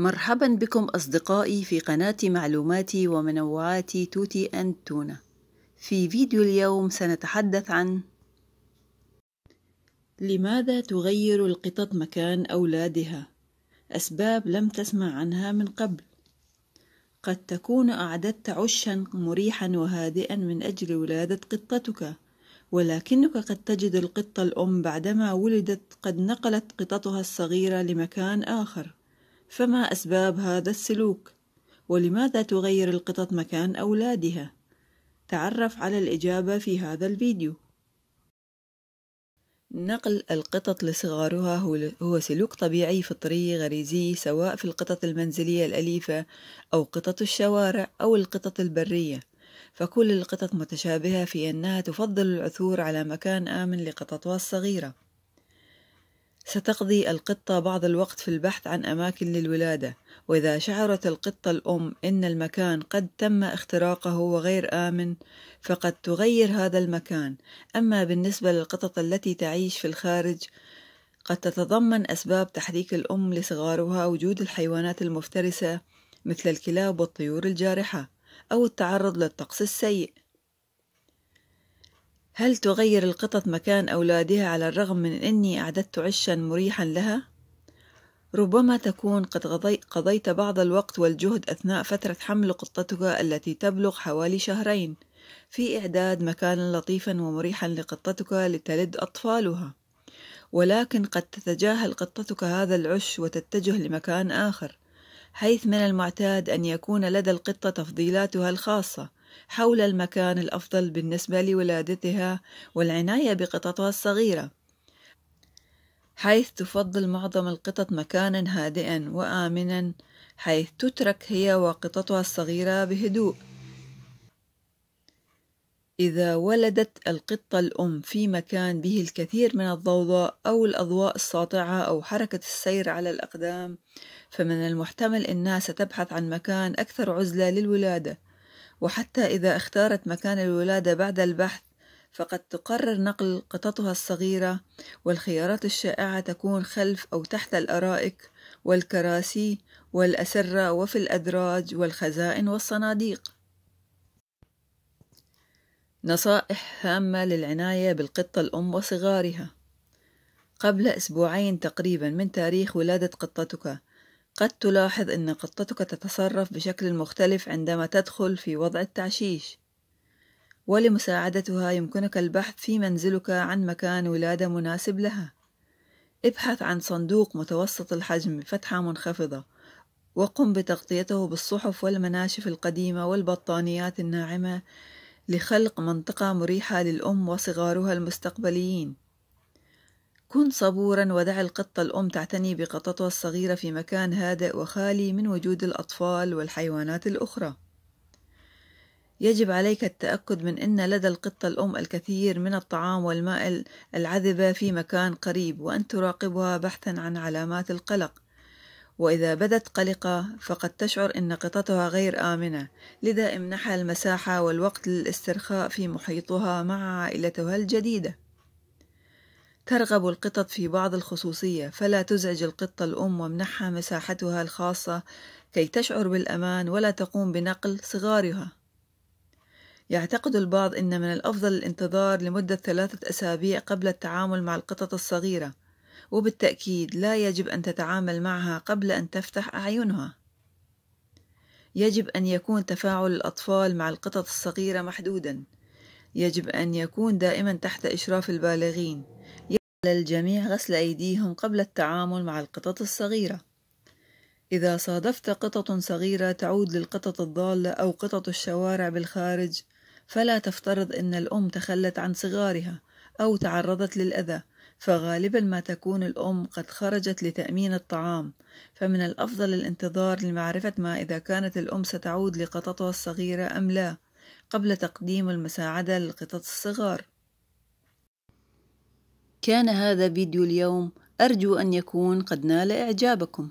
مرحبا بكم أصدقائي في قناة معلوماتي ومنوعات توتي أند تونا في فيديو اليوم سنتحدث عن لماذا تغير القطط مكان أولادها؟ أسباب لم تسمع عنها من قبل قد تكون أعددت عشا مريحا وهادئا من أجل ولادة قطتك ولكنك قد تجد القطة الأم بعدما ولدت قد نقلت قطتها الصغيرة لمكان آخر فما أسباب هذا السلوك؟ ولماذا تغير القطط مكان أولادها؟ تعرف على الإجابة في هذا الفيديو. نقل القطط لصغارها هو سلوك طبيعي فطري غريزي سواء في القطط المنزلية الأليفة أو قطط الشوارع أو القطط البرية فكل القطط متشابهة في أنها تفضل العثور على مكان آمن لقططها الصغيرة ستقضي القطة بعض الوقت في البحث عن أماكن للولادة، وإذا شعرت القطة الأم أن المكان قد تم اختراقه وغير آمن، فقد تغير هذا المكان، أما بالنسبة للقطط التي تعيش في الخارج، قد تتضمن أسباب تحريك الأم لصغارها وجود الحيوانات المفترسة مثل الكلاب والطيور الجارحة، أو التعرض للطقس السيء، هل تغير القطط مكان أولادها على الرغم من أني أعددت عشا مريحا لها؟ ربما تكون قد قضيت بعض الوقت والجهد أثناء فترة حمل قطتك التي تبلغ حوالي شهرين في إعداد مكانا لطيفا ومريحا لقطتك لتلد أطفالها ولكن قد تتجاهل قطتك هذا العش وتتجه لمكان آخر حيث من المعتاد أن يكون لدى القطة تفضيلاتها الخاصة حول المكان الأفضل بالنسبة لولادتها والعناية بقططها الصغيرة حيث تفضل معظم القطط مكانا هادئا وآمنا حيث تترك هي وقططها الصغيرة بهدوء إذا ولدت القطة الأم في مكان به الكثير من الضوضاء أو الأضواء الساطعة أو حركة السير على الأقدام فمن المحتمل أنها ستبحث عن مكان أكثر عزلة للولادة وحتى إذا اختارت مكان الولادة بعد البحث فقد تقرر نقل قططها الصغيرة والخيارات الشائعة تكون خلف أو تحت الأرائك والكراسي والأسرة وفي الأدراج والخزائن والصناديق. نصائح هامة للعناية بالقطة الأم وصغارها قبل أسبوعين تقريبا من تاريخ ولادة قطتك قد تلاحظ أن قطتك تتصرف بشكل مختلف عندما تدخل في وضع التعشيش ولمساعدتها يمكنك البحث في منزلك عن مكان ولادة مناسب لها ابحث عن صندوق متوسط الحجم بفتحة منخفضة وقم بتغطيته بالصحف والمناشف القديمة والبطانيات الناعمة لخلق منطقة مريحة للأم وصغارها المستقبليين كن صبورا ودع القطة الأم تعتني بقطتها الصغيرة في مكان هادئ وخالي من وجود الأطفال والحيوانات الأخرى. يجب عليك التأكد من أن لدى القطة الأم الكثير من الطعام والماء العذبة في مكان قريب وأن تراقبها بحثا عن علامات القلق. وإذا بدت قلقة فقد تشعر أن قطتها غير آمنة، لذا امنحها المساحة والوقت للاسترخاء في محيطها مع عائلتها الجديدة. ترغب القطط في بعض الخصوصية فلا تزعج القطة الأم وامنحها مساحتها الخاصة كي تشعر بالأمان ولا تقوم بنقل صغارها يعتقد البعض أن من الأفضل الانتظار لمدة ثلاثة أسابيع قبل التعامل مع القطط الصغيرة وبالتأكيد لا يجب أن تتعامل معها قبل أن تفتح أعينها يجب أن يكون تفاعل الأطفال مع القطط الصغيرة محدودًا يجب أن يكون دائمًا تحت إشراف البالغين على الجميع غسل أيديهم قبل التعامل مع القطط الصغيرة إذا صادفت قطط صغيرة تعود للقطط الضالة أو قطط الشوارع بالخارج فلا تفترض أن الأم تخلت عن صغارها أو تعرضت للأذى فغالبا ما تكون الأم قد خرجت لتأمين الطعام فمن الأفضل الانتظار لمعرفة ما إذا كانت الأم ستعود لقططها الصغيرة أم لا قبل تقديم المساعدة للقطط الصغار كان هذا فيديو اليوم أرجو أن يكون قد نال إعجابكم